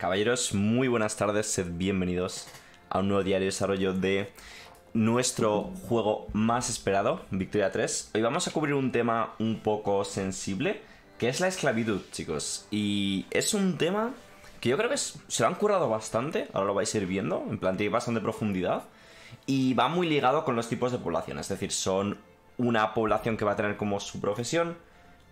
Caballeros, muy buenas tardes, sed bienvenidos a un nuevo diario de desarrollo de nuestro juego más esperado, Victoria 3. Hoy vamos a cubrir un tema un poco sensible, que es la esclavitud, chicos. Y es un tema que yo creo que se lo han currado bastante, ahora lo vais a ir viendo, en plan tiene bastante profundidad, y va muy ligado con los tipos de población, es decir, son una población que va a tener como su profesión,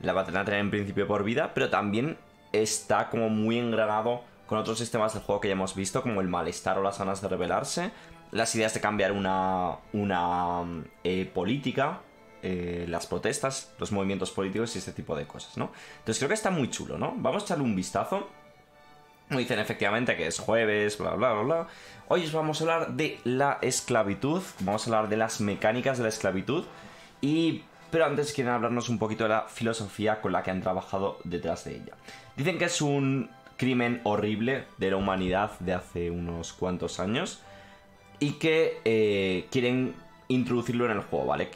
la va a tener en principio por vida, pero también está como muy engranado con otros sistemas del juego que ya hemos visto, como el malestar o las ganas de rebelarse, las ideas de cambiar una, una eh, política, eh, las protestas, los movimientos políticos y este tipo de cosas, ¿no? Entonces creo que está muy chulo, ¿no? Vamos a echarle un vistazo. Me dicen efectivamente que es jueves, bla, bla, bla, bla. Hoy os vamos a hablar de la esclavitud, vamos a hablar de las mecánicas de la esclavitud y... Pero antes quieren hablarnos un poquito de la filosofía con la que han trabajado detrás de ella. Dicen que es un crimen horrible de la humanidad de hace unos cuantos años y que eh, quieren introducirlo en el juego, ¿vale?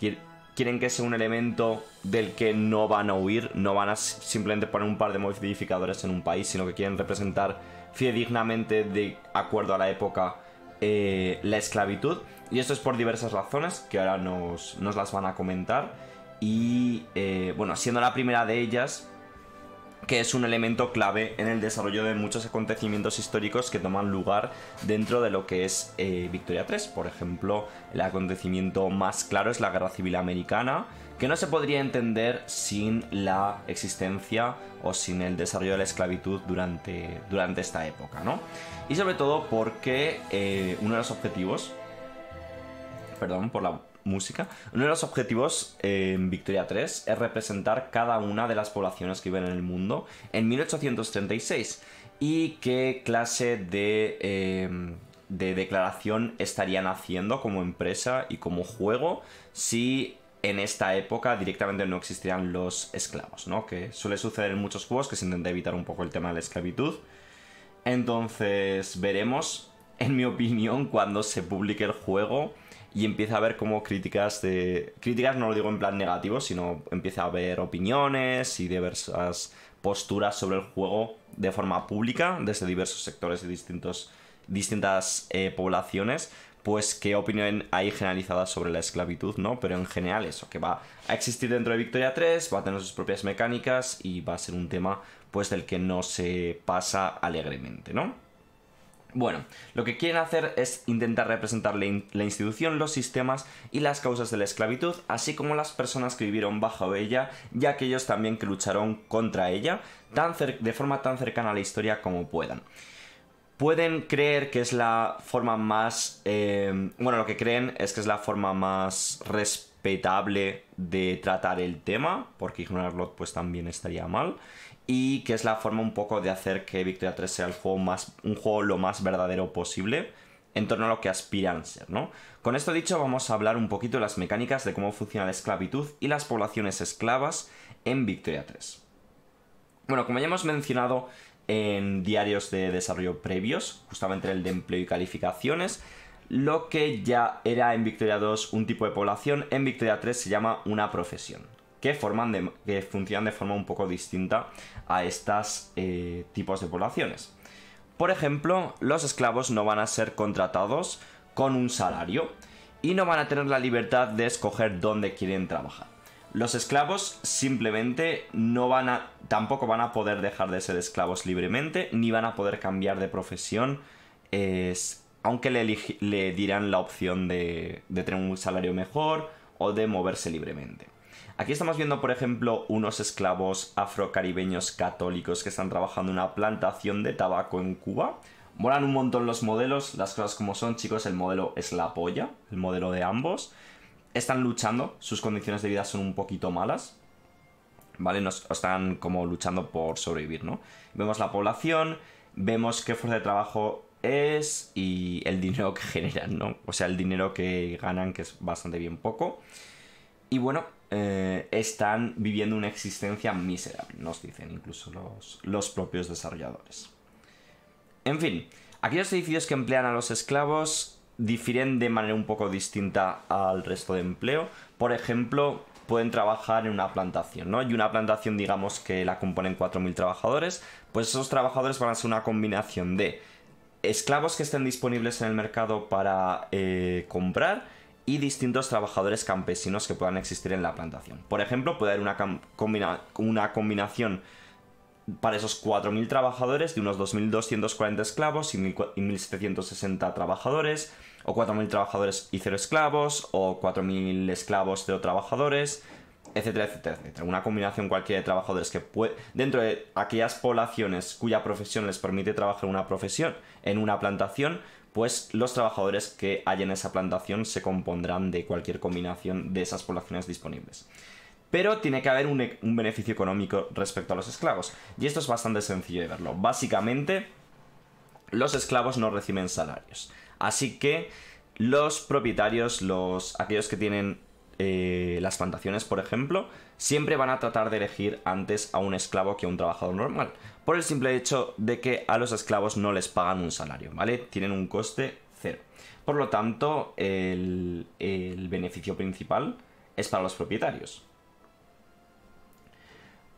Quieren que sea un elemento del que no van a huir, no van a simplemente poner un par de modificadores en un país, sino que quieren representar fidedignamente, de acuerdo a la época, eh, la esclavitud. Y esto es por diversas razones que ahora nos, las van a comentar. Y eh, bueno, siendo la primera de ellas, que es un elemento clave en el desarrollo de muchos acontecimientos históricos que toman lugar dentro de lo que es eh, Victoria 3. Por ejemplo, el acontecimiento más claro es la Guerra Civil Americana, que no se podría entender sin la existencia o sin el desarrollo de la esclavitud durante, durante esta época, ¿no? Y sobre todo porque eh, uno de los objetivos, perdón por la música. Uno de los objetivos eh, en Victoria 3 es representar cada una de las poblaciones que viven en el mundo en 1836 y qué clase de, em, de declaración estarían haciendo como empresa y como juego si en esta época directamente no existieran los esclavos, ¿no? Que suele suceder en muchos juegos que se intenta evitar un poco el tema de la esclavitud. Entonces veremos, en mi opinión, cuando se publique el juego, y empieza a haber como críticas de... Críticas no lo digo en plan negativo, sino empieza a haber opiniones y diversas posturas sobre el juego de forma pública desde diversos sectores y distintos, distintas eh, poblaciones. Pues qué opinión hay generalizada sobre la esclavitud, ¿no? Pero en general eso, que va a existir dentro de Victoria 3, va a tener sus propias mecánicas y va a ser un tema pues del que no se pasa alegremente, ¿no? Bueno, lo que quieren hacer es intentar representar la, institución, los sistemas y las causas de la esclavitud, así como las personas que vivieron bajo ella y aquellos también que lucharon contra ella, de forma tan cercana a la historia como puedan. Pueden creer que es la forma más... Em, bueno, lo que creen es que es la forma más respetable de tratar el tema, porque ignorarlo pues también estaría mal y que es la forma un poco de hacer que Victoria 3 sea el juego más, un juego lo más verdadero posible en torno a lo que aspiran ser, ¿no? Con esto dicho, vamos a hablar un poquito de las mecánicas de cómo funciona la esclavitud y las poblaciones esclavas en Victoria 3. Bueno, como ya hemos mencionado en diarios de desarrollo previos, justamente el de empleo y calificaciones, lo que ya era en Victoria 2 un tipo de población, en Victoria 3 se llama una profesión que, forman que funcionan de forma un poco distinta a estos eh, tipos de poblaciones. Por ejemplo, los esclavos no van a ser contratados con un salario y no van a tener la libertad de escoger dónde quieren trabajar. Los esclavos simplemente no van tampoco van a poder dejar de ser esclavos libremente, ni van a poder cambiar de profesión, aunque le, dirán la opción de tener un salario mejor o de moverse libremente. Aquí estamos viendo, por ejemplo, unos esclavos afrocaribeños católicos que están trabajando en una plantación de tabaco en Cuba. Moran un montón los modelos, las cosas como son, chicos, el modelo es la polla, el modelo de ambos. Están luchando, sus condiciones de vida son un poquito malas, ¿vale? Nos, están como luchando por sobrevivir, ¿no? Vemos la población, vemos qué fuerza de trabajo es y el dinero que generan, ¿no? O sea, el dinero que ganan, que es bastante bien poco. Y bueno, eh, están viviendo una existencia miserable, nos dicen incluso los, propios desarrolladores. En fin, aquellos edificios que emplean a los esclavos difieren de manera un poco distinta al resto de empleo. Por ejemplo, pueden trabajar en una plantación, ¿no? Y una plantación, digamos, que la componen 4.000 trabajadores, pues esos trabajadores van a ser una combinación de esclavos que estén disponibles en el mercado para eh, comprar y distintos trabajadores campesinos que puedan existir en la plantación. Por ejemplo, puede haber una, una combinación para esos 4.000 trabajadores de unos 2.240 esclavos y 1.760 trabajadores, o 4.000 trabajadores y cero esclavos, o 4.000 esclavos, cero trabajadores, etcétera, etcétera, etcétera. Una combinación cualquiera de trabajadores que puede, dentro de aquellas poblaciones cuya profesión les permite trabajar una profesión, en una plantación, pues los trabajadores que hay en esa plantación se compondrán de cualquier combinación de esas poblaciones disponibles. Pero tiene que haber e-, un, beneficio económico respecto a los esclavos, y esto es bastante sencillo de verlo. Básicamente, los esclavos no reciben salarios, así que los propietarios, los aquellos que tienen eh, las plantaciones, por ejemplo, siempre van a tratar de elegir antes a un esclavo que a un trabajador normal, por el simple hecho de que a los esclavos no les pagan un salario, ¿vale? Tienen un coste cero. Por lo tanto, el, beneficio principal es para los propietarios.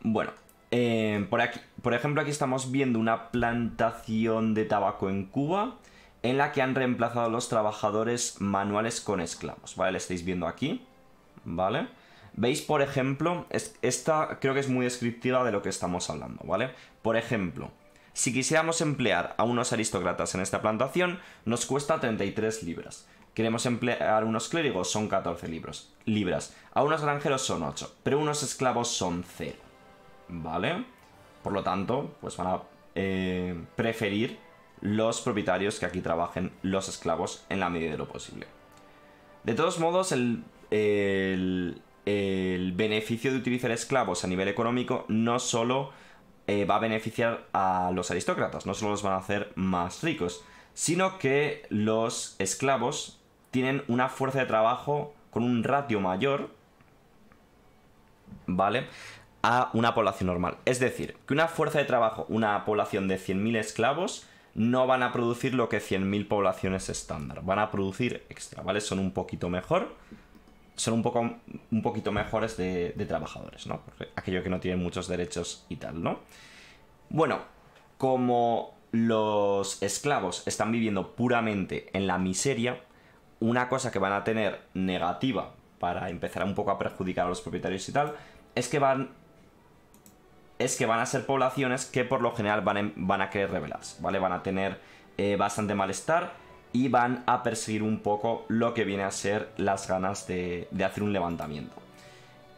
Bueno, eh, por, por ejemplo, aquí estamos viendo una plantación de tabaco en Cuba en la que han reemplazado a los trabajadores manuales con esclavos, ¿vale? Lo estáis viendo aquí. ¿vale? Veis, por ejemplo, esta creo que es muy descriptiva de lo que estamos hablando, ¿vale? Por ejemplo, si quisiéramos emplear a unos aristócratas en esta plantación, nos cuesta 33 libras. Queremos emplear unos clérigos, son 14 libros, libras. A unos granjeros son 8, pero unos esclavos son 0. ¿Vale? Por lo tanto, pues van a eh, preferir los propietarios que aquí trabajen los esclavos en la medida de lo posible. De todos modos, el el, beneficio de utilizar esclavos a nivel económico no solo eh, va a beneficiar a los aristócratas, no solo los van a hacer más ricos, sino que los esclavos tienen una fuerza de trabajo con un ratio mayor, ¿vale? A una población normal. Es decir, que una fuerza de trabajo, una población de 100.000 esclavos, no van a producir lo que 100.000 poblaciones estándar. Van a producir extra, ¿vale? Son un poquito mejor son un, poco, un poquito mejores de, trabajadores, ¿no? Porque aquello que no tienen muchos derechos y tal, ¿no? Bueno, como los esclavos están viviendo puramente en la miseria, una cosa que van a tener negativa para empezar un poco a perjudicar a los propietarios y tal, es que van es que van a ser poblaciones que por lo general van, a querer rebelarse, ¿vale? Van a tener eh, bastante malestar y van a perseguir un poco lo que viene a ser las ganas de, hacer un levantamiento.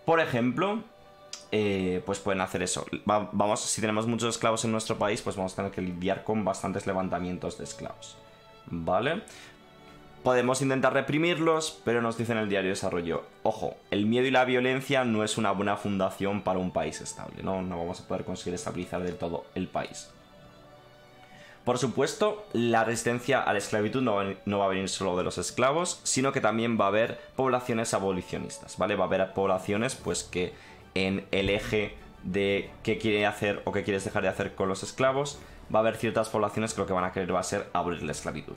Por ejemplo, eh, pues pueden hacer eso. vamos, si tenemos muchos esclavos en nuestro país, pues vamos a tener que lidiar con bastantes levantamientos de esclavos. ¿Vale? Podemos intentar reprimirlos, pero nos dicen el diario Desarrollo, ojo, el miedo y la violencia no es una buena fundación para un país estable, ¿no? No vamos a poder conseguir estabilizar del todo el país. Por supuesto, la resistencia a la esclavitud no va, a venir solo de los esclavos, sino que también va a haber poblaciones abolicionistas, ¿vale? Va a haber poblaciones pues que en el eje de qué quiere hacer o qué quieres dejar de hacer con los esclavos, va a haber ciertas poblaciones que lo que van a querer va a ser abolir la esclavitud.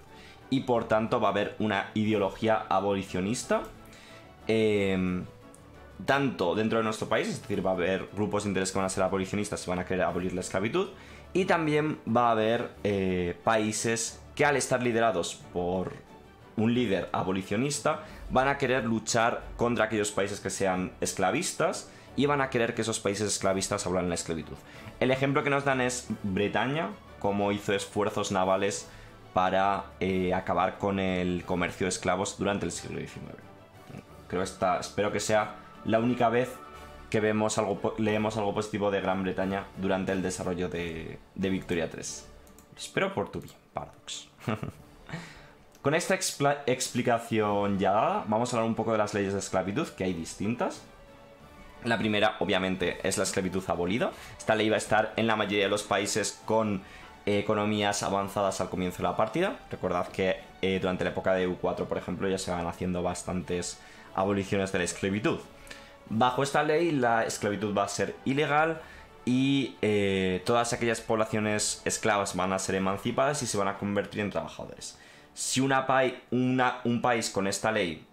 Y por tanto va a haber una ideología abolicionista. Em, tanto dentro de nuestro país, es decir, va a haber grupos de interés que van a ser abolicionistas y van a querer abolir la esclavitud, y también va a haber eh, países que al estar liderados por un líder abolicionista van a querer luchar contra aquellos países que sean esclavistas y van a querer que esos países esclavistas hablan la esclavitud. El ejemplo que nos dan es Bretaña, como hizo esfuerzos navales para eh, acabar con el comercio de esclavos durante el siglo XIX. Creo esta, espero que sea la única vez que vemos algo, leemos algo positivo de Gran Bretaña durante el desarrollo de, Victoria 3. Espero por tu bien, Paradox. Con esta explicación ya dada, vamos a hablar un poco de las leyes de esclavitud, que hay distintas. La primera, obviamente, es la esclavitud abolida. Esta ley va a estar en la mayoría de los países con eh, economías avanzadas al comienzo de la partida. Recordad que eh, durante la época de U 4 por ejemplo, ya se van haciendo bastantes aboliciones de la esclavitud. Bajo esta ley la esclavitud va a ser ilegal y eh, todas aquellas poblaciones esclavas van a ser emancipadas y se van a convertir en trabajadores. Si un país con esta ley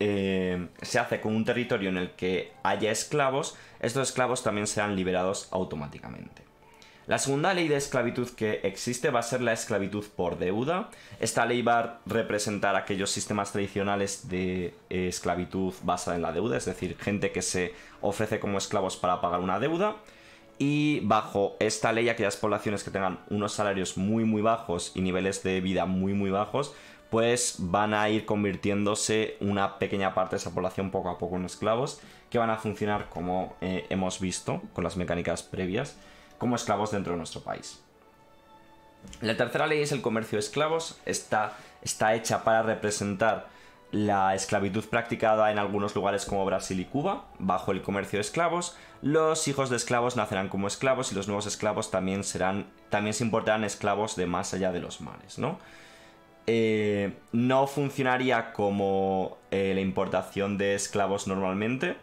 eh, se hace con un territorio en el que haya esclavos, estos esclavos también serán liberados automáticamente. La segunda ley de esclavitud que existe va a ser la esclavitud por deuda. Esta ley va a representar aquellos sistemas tradicionales de eh, esclavitud basada en la deuda, es decir, gente que se ofrece como esclavos para pagar una deuda. Y bajo esta ley, aquellas poblaciones que tengan unos salarios muy muy bajos y niveles de vida muy muy bajos, pues van a ir convirtiéndose una pequeña parte de esa población poco a poco en esclavos, que van a funcionar como eh, hemos visto con las mecánicas previas como esclavos dentro de nuestro país. La tercera ley es el comercio de esclavos. Está, está hecha para representar la esclavitud practicada en algunos lugares como Brasil y Cuba, bajo el comercio de esclavos, los hijos de esclavos nacerán como esclavos y los nuevos esclavos también serán, también se importarán esclavos de más allá de los mares, ¿no? Eh, no funcionaría como eh, la importación de esclavos normalmente,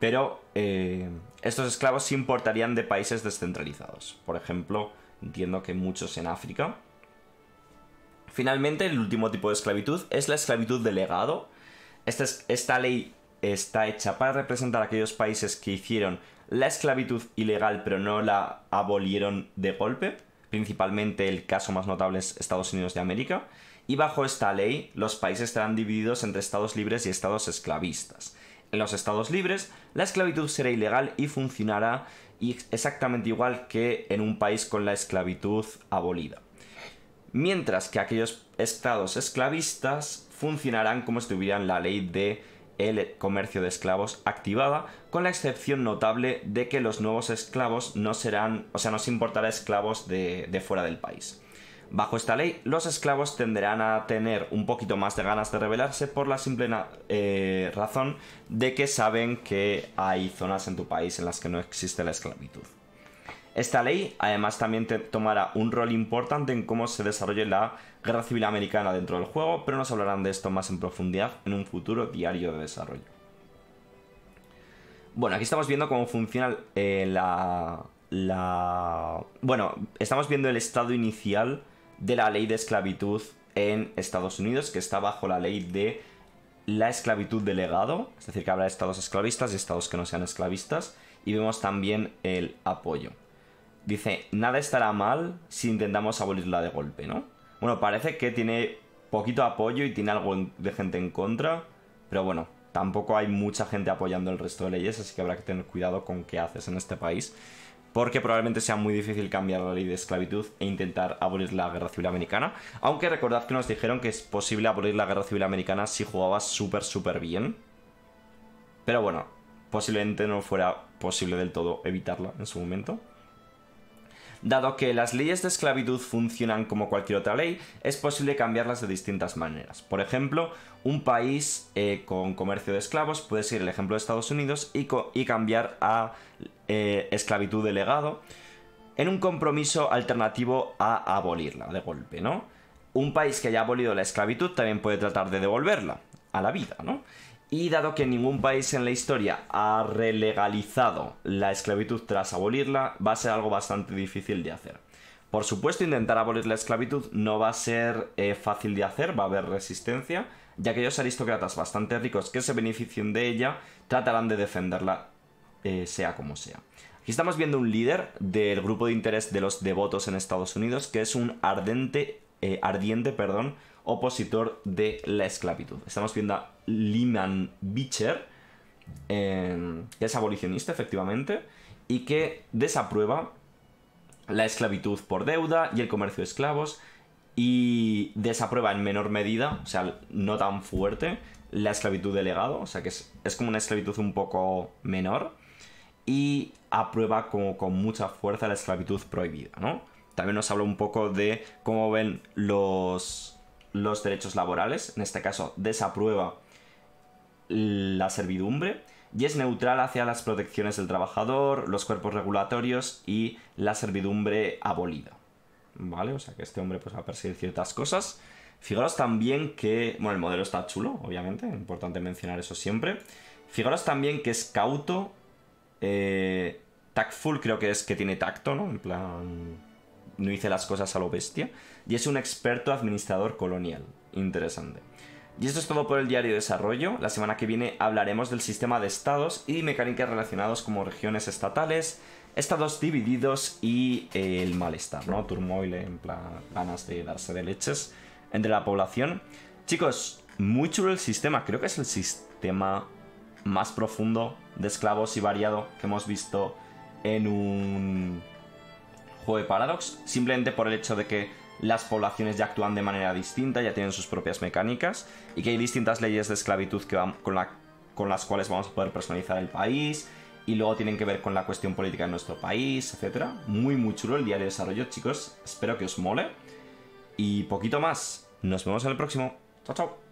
pero eh, estos esclavos se importarían de países descentralizados. Por ejemplo, entiendo que muchos en África. Finalmente, el último tipo de esclavitud es la esclavitud de legado. Esta, esta ley está hecha para representar aquellos países que hicieron la esclavitud ilegal pero no la abolieron de golpe. Principalmente el caso más notable es Estados Unidos de América. Y bajo esta ley, los países estarán divididos entre estados libres y estados esclavistas. En los estados libres, la esclavitud será ilegal y funcionará exactamente igual que en un país con la esclavitud abolida. Mientras que aquellos estados esclavistas funcionarán como si tuvieran la ley de el comercio de esclavos activada, con la excepción notable de que los nuevos esclavos no serán, o sea, no se importará esclavos de fuera del país. Bajo esta ley, los esclavos tenderán a tener un poquito más de ganas de rebelarse por la simple eh, razón de que saben que hay zonas en tu país en las que no existe la esclavitud. Esta ley además también tomará un rol importante en cómo se desarrolle la guerra civil americana dentro del juego, pero nos hablarán de esto más en profundidad en un futuro diario de desarrollo. Bueno, aquí estamos viendo cómo funciona eh, la... Bueno, estamos viendo el estado inicial de la ley de esclavitud en Estados Unidos, que está bajo la ley de la esclavitud delegado legado, es decir, que habrá estados esclavistas y estados que no sean esclavistas, y vemos también el apoyo. Dice, nada estará mal si intentamos abolirla de golpe, ¿no? Bueno, parece que tiene poquito apoyo y tiene algo de gente en contra, pero bueno, tampoco hay mucha gente apoyando el resto de leyes, así que habrá que tener cuidado con qué haces en este país, porque probablemente sea muy difícil cambiar la ley de esclavitud e intentar abolir la guerra civil americana, aunque recordad que nos dijeron que es posible abolir la guerra civil americana si jugabas súper súper bien, pero bueno, posiblemente no fuera posible del todo evitarla en su momento. Dado que las leyes de esclavitud funcionan como cualquier otra ley, es posible cambiarlas de distintas maneras. Por ejemplo, un país eh, con comercio de esclavos, puede ser el ejemplo de Estados Unidos, y, cambiar a eh, esclavitud de legado en un compromiso alternativo a abolirla de golpe, ¿no? Un país que haya abolido la esclavitud también puede tratar de devolverla a la vida, ¿no? Y dado que ningún país en la historia ha relegalizado la esclavitud tras abolirla, va a ser algo bastante difícil de hacer. Por supuesto, intentar abolir la esclavitud no va a ser eh, fácil de hacer, va a haber resistencia, ya que aquellos aristócratas bastante ricos que se beneficien de ella tratarán de defenderla, eh, sea como sea. Aquí estamos viendo un líder del grupo de interés de los devotos en Estados Unidos, que es un ardente, eh, ardiente perdón, opositor de la esclavitud. Estamos viendo a Lyman Beecher, em, que es abolicionista efectivamente, y que desaprueba la esclavitud por deuda y el comercio de esclavos, y desaprueba en menor medida, o sea, no tan fuerte, la esclavitud de legado, o sea, que es, como una esclavitud un poco menor, y aprueba como con mucha fuerza la esclavitud prohibida, ¿no? También nos habla un poco de cómo ven los los derechos laborales, en este caso desaprueba la servidumbre, y es neutral hacia las protecciones del trabajador, los cuerpos regulatorios y la servidumbre abolida. ¿Vale? O sea que este hombre pues, va a perseguir ciertas cosas. Fijaros también que, bueno, el modelo está chulo, obviamente, importante mencionar eso siempre. Fijaros también que es cauto, eh, tactful creo que es que tiene tacto, ¿no? En plan no hice las cosas a lo bestia, y es un experto administrador colonial. Interesante. Y esto es todo por el diario de Desarrollo. La semana que viene hablaremos del sistema de estados y mecánicas relacionados como regiones estatales, estados divididos y eh, el malestar, ¿no? Turmoil, en plan, ganas de darse de leches entre la población. Chicos, muy chulo el sistema. Creo que es el sistema más profundo de esclavos y variado que hemos visto en un de Paradox, simplemente por el hecho de que las poblaciones ya actúan de manera distinta, ya tienen sus propias mecánicas y que hay distintas leyes de esclavitud que van, con, con las cuales vamos a poder personalizar el país y luego tienen que ver con la cuestión política de nuestro país, etc. Muy, muy chulo el diario de desarrollo, chicos. Espero que os mole. Y poquito más. Nos vemos en el próximo. Chao, chao.